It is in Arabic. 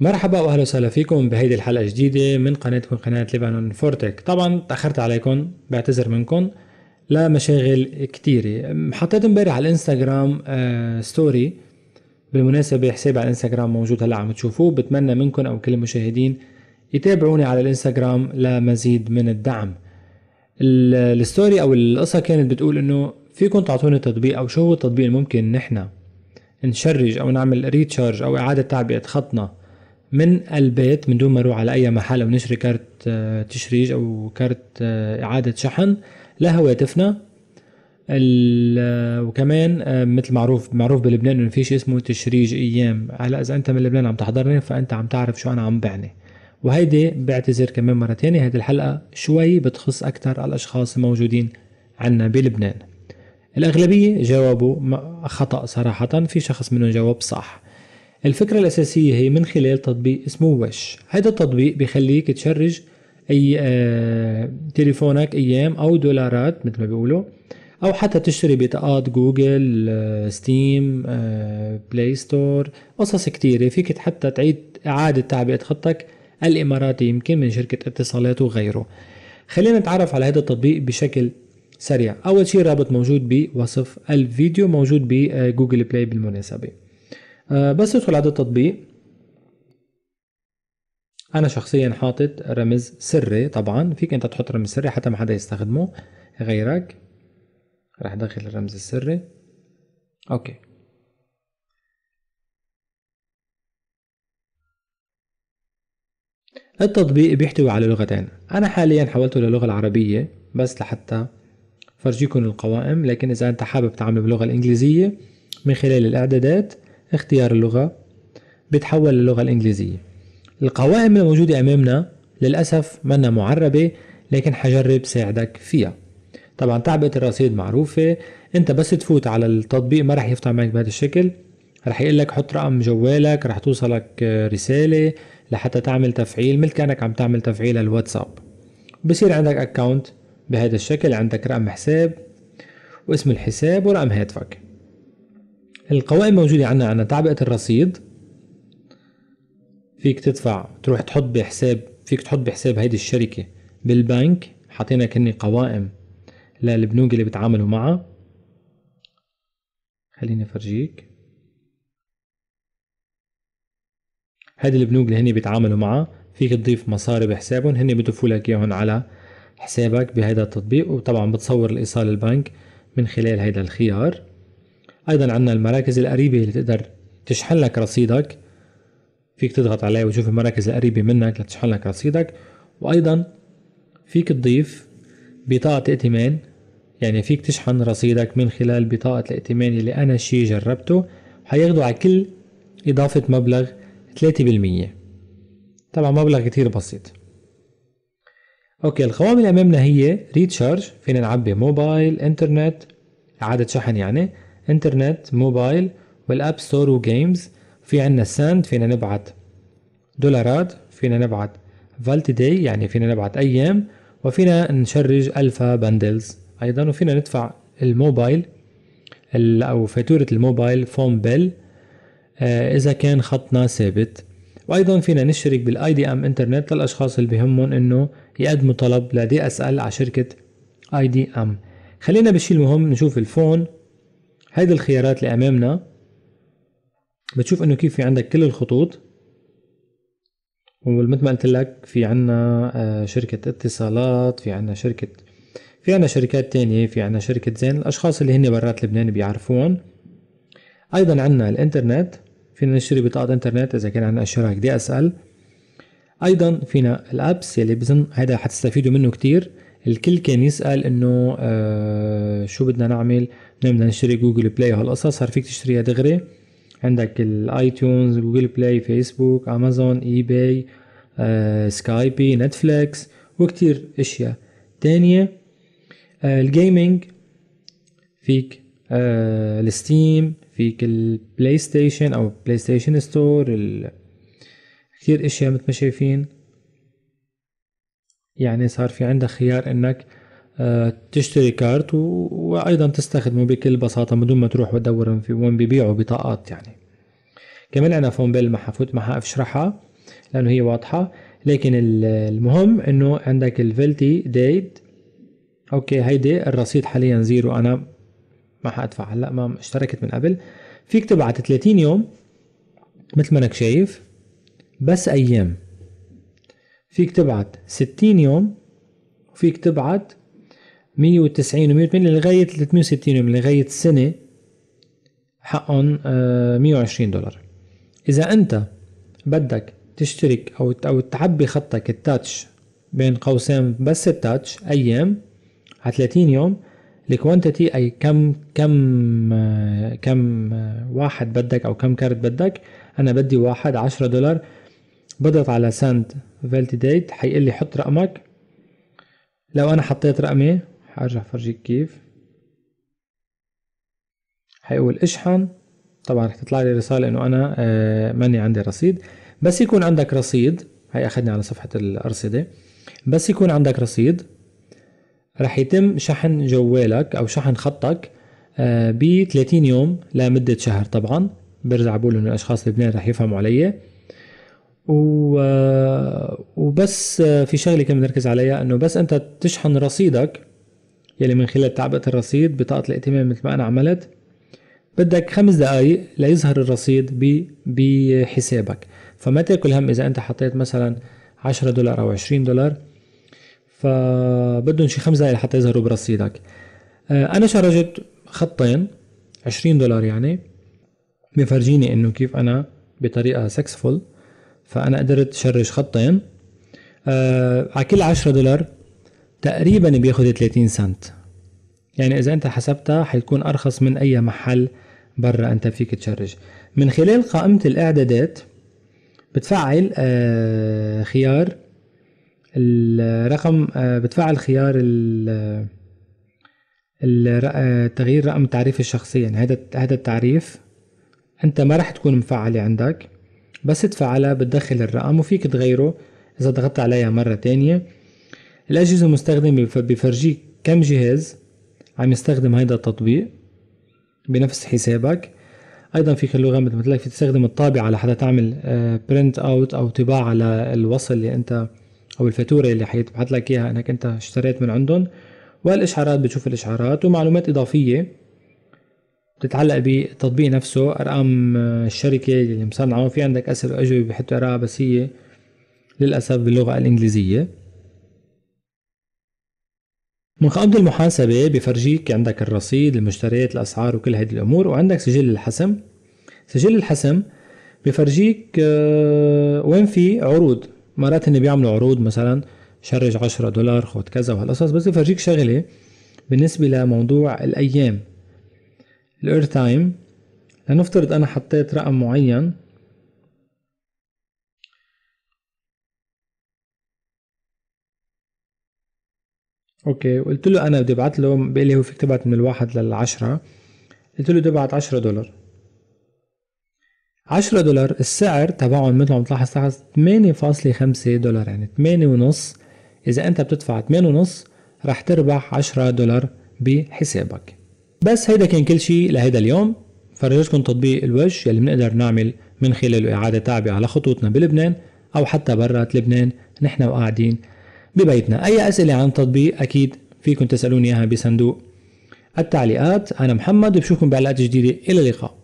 مرحبا واهلا وسهلا فيكم بهيدي الحلقه جديده من قناتكم قناه لبنان فورتك طبعا تاخرت عليكم بعتذر منكم لمشاغل كتيرة حطيت امبارح على الانستغرام آه ستوري بالمناسبة حسابي على الانستغرام موجود هلا عم تشوفوه بتمنى منكم او كل المشاهدين يتابعوني على الانستغرام لمزيد من الدعم الستوري او القصة كانت بتقول انه فيكم تعطوني تطبيق او شو هو التطبيق الممكن نحن نشرج او نعمل ريتشارج او اعادة تعبئة خطنا من البيت من دون ما نروح على اي محل او نشتري كارت آه، تشريج او كارت آه، اعاده شحن لهواتفنا آه، وكمان مثل معروف معروف بلبنان انه في شيء اسمه تشريج ايام هلا اذا انت من لبنان عم تحضرني فانت عم تعرف شو انا عم بعني وهيدي بعتذر كمان مره ثانيه هيدي الحلقه شوي بتخص اكثر الاشخاص الموجودين عنا بلبنان الاغلبيه جاوبوا خطا صراحه في شخص منهم جاوب صح الفكرة الأساسية هي من خلال تطبيق اسمه وش هذا التطبيق بخليك تشرج أي آه تليفونك أيام أو دولارات مثل ما بيقولوا أو حتى تشتري بطاقات جوجل آه ستيم آه بلاي ستور قصص كتيرة فيك حتى تعيد إعادة تعبئة خطك الإماراتي يمكن من شركة اتصالات وغيره خلينا نتعرف على هذا التطبيق بشكل سريع أول شيء رابط موجود بوصف الفيديو موجود بجوجل آه، بلاي بالمناسبة آه، بس ادخل على التطبيق انا شخصيا حاطط رمز سري طبعا فيك انت تحط رمز سري حتى ما حدا يستخدمه غيرك راح ادخل الرمز السري اوكي التطبيق بيحتوي على لغتين انا حاليا حولته للغة العربية بس لحتى فرجيكم القوائم لكن اذا انت حابب تعمل باللغة الانجليزية من خلال الاعدادات اختيار اللغة بتحول للغة الإنجليزية القوائم الموجودة أمامنا للأسف منا معربة لكن حجرب ساعدك فيها طبعا تعبئة الرصيد معروفة انت بس تفوت على التطبيق ما رح يفتح معك بهذا الشكل رح يقول لك حط رقم جوالك رح توصلك آه، رسالة لحتى تعمل تفعيل مثل كأنك عم تعمل تفعيل على الواتساب بصير عندك اكونت بهذا الشكل عندك رقم حساب واسم الحساب ورقم هاتفك القوائم موجودة عنا عنا تعبئة الرصيد فيك تدفع تروح تحط بحساب فيك تحط بحساب هيدي الشركة بالبنك حطينا كني قوائم للبنوك اللي بتعاملوا معها خليني افرجيك هذه البنوك اللي هن بيتعاملوا معها فيك تضيف مصاري بحسابهم هن بيضيفوا لك اياهم على حسابك بهذا التطبيق وطبعا بتصور الايصال البنك من خلال هيدا الخيار ايضا عندنا المراكز القريبه اللي تقدر تشحن لك رصيدك فيك تضغط عليه وتشوف المراكز القريبه منك لتشحن لك رصيدك وايضا فيك تضيف بطاقه ائتمان يعني فيك تشحن رصيدك من خلال بطاقه الائتمان اللي انا شي جربته حياخذوا على كل اضافه مبلغ 3% طبعا مبلغ كتير بسيط اوكي القوائم اللي امامنا هي ريتشارج فينا نعبي موبايل انترنت اعاده شحن يعني انترنت موبايل والاب ستور وجيمز في عنا ساند فينا نبعت دولارات فينا نبعت فالتي داي يعني فينا نبعت ايام وفينا نشرج الفا بندلز ايضا وفينا ندفع الموبايل او فاتورة الموبايل فون بيل آه، اذا كان خطنا ثابت وايضا فينا نشترك بالاي دي ام انترنت للاشخاص اللي بهمهم انه يقدموا طلب لدي اس ال على شركه اي دي ام خلينا بالشيء المهم نشوف الفون هيدي الخيارات اللي امامنا بتشوف انه كيف في عندك كل الخطوط ومثل ما قلت لك في عنا آه، شركة اتصالات في عنا شركة في عنا شركات تانية في عنا شركة زين الأشخاص اللي هن برات لبنان بيعرفون أيضا عنا الإنترنت فينا نشتري بطاقة إنترنت إذا كان عنا أشياء دي أسأل أيضا فينا الأبس يلي بظن هيدا حتستفيدوا منه كتير الكل كان يسال انه آه شو بدنا نعمل نعم، بدنا نشتري جوجل بلاي وهالقصص صار فيك تشتريها دغري عندك الايتونز جوجل بلاي فيسبوك امازون اي باي آه، سكايبي نتفليكس وكتير اشياء تانية آه، الجيمنج فيك آه، الستيم فيك البلاي ستيشن او بلاي ستيشن ستور كتير اشياء مثل ما شايفين يعني صار في عندك خيار انك آه، تشتري كارت وايضا تستخدمه بكل بساطه من دون ما تروح وتدور في وين ببيعوا بطاقات يعني كمان انا فون بيل ما حفوت ما حافشرحها لانه هي واضحه لكن المهم انه عندك الفيلتي ديت اوكي هيدي الرصيد حاليا زيرو انا ما حادفع هلا ما اشتركت من قبل فيك تبعت 30 يوم مثل ما انك شايف بس ايام فيك تبعت 60 يوم وفيك تبعت 190 و180 لغاية 360 يوم لغاية سنة حقهم 120 آه، دولار إذا أنت بدك تشترك أو أو تعبي خطك التاتش بين قوسين بس التاتش أيام على 30 يوم الكوانتيتي أي كم كم آه، كم آه، واحد بدك أو كم كارت بدك أنا بدي واحد 10 دولار بضغط على send validate حيقول لي حط رقمك لو انا حطيت رقمي حارجع فرجيك كيف حيقول اشحن طبعا رح تطلع لي رسالة انه انا آه ماني عندي رصيد بس يكون عندك رصيد هي اخذني على صفحة الارصدة بس يكون عندك رصيد رح يتم شحن جوالك او شحن خطك آه ب 30 يوم لمدة شهر طبعا برجع بقول انه الاشخاص لبنان رح يفهموا علي وبس في شغله كمان بنركز عليها انه بس انت تشحن رصيدك يلي من خلال تعبئه الرصيد بطاقه الائتمان مثل ما انا عملت بدك خمس دقائق ليظهر الرصيد بحسابك فما تاكل هم اذا انت حطيت مثلا 10 دولار او 20 دولار فبدهم شي خمس دقائق لحتى يظهروا برصيدك آه، انا شرجت خطين 20 دولار يعني بفرجيني انه كيف انا بطريقه سكسفول فأنا قدرت شرش خطين آه على كل 10 دولار تقريبا بياخذ 30 سنت يعني إذا أنت حسبتها حيكون أرخص من أي محل برا أنت فيك تشرج من خلال قائمة الإعدادات بتفعل آه خيار الرقم آه بتفعل خيار آه، تغيير رقم تعريف الشخصية يعني هذا هذا التعريف أنت ما راح تكون مفعلة عندك بس تفعلها بتدخل الرقم وفيك تغيره إذا ضغطت عليها مرة تانية الأجهزة المستخدمة بفرجيك كم جهاز عم يستخدم هيدا التطبيق بنفس حسابك ايضا فيك اللغه مثل ما قلت لك تستخدم الطابعه لحتى تعمل برنت آه، اوت او طباعه على الوصل اللي انت او الفاتوره اللي حيتبعت لك اياها انك انت اشتريت من عندهم والاشعارات بتشوف الاشعارات ومعلومات اضافيه بتتعلق بالتطبيق نفسه ارقام الشركه اللي مصنعه في عندك اسئله واجوبه بحطوا ارقام بس هي للاسف باللغه الانجليزيه من قبض المحاسبه بفرجيك عندك الرصيد المشتريات الاسعار وكل هذه الامور وعندك سجل الحسم سجل الحسم بفرجيك آه، وين في عروض مرات هن بيعملوا عروض مثلا شرج 10 دولار خد كذا وهالقصص بس بفرجيك شغله بالنسبه لموضوع الايام الاير تايم لنفترض انا حطيت رقم معين اوكي قلت له انا بدي ابعت له بيقول لي هو فيك تبعت من الواحد للعشرة قلت له بدي ابعت 10 دولار 10 دولار السعر تبعهم مثل ما بتلاحظ تلاحظ 8.5 دولار يعني 8 ونص اذا انت بتدفع 8 ونص رح تربح 10 دولار بحسابك بس هيدا كان كل شيء لهيدا اليوم فرجيتكم تطبيق الوجه يلي بنقدر نعمل من خلاله إعادة تعبئة على خطوطنا بلبنان أو حتى برات لبنان نحن وقاعدين ببيتنا أي أسئلة عن التطبيق أكيد فيكم تسألوني إياها بصندوق التعليقات أنا محمد بشوفكم بحلقات جديدة إلى اللقاء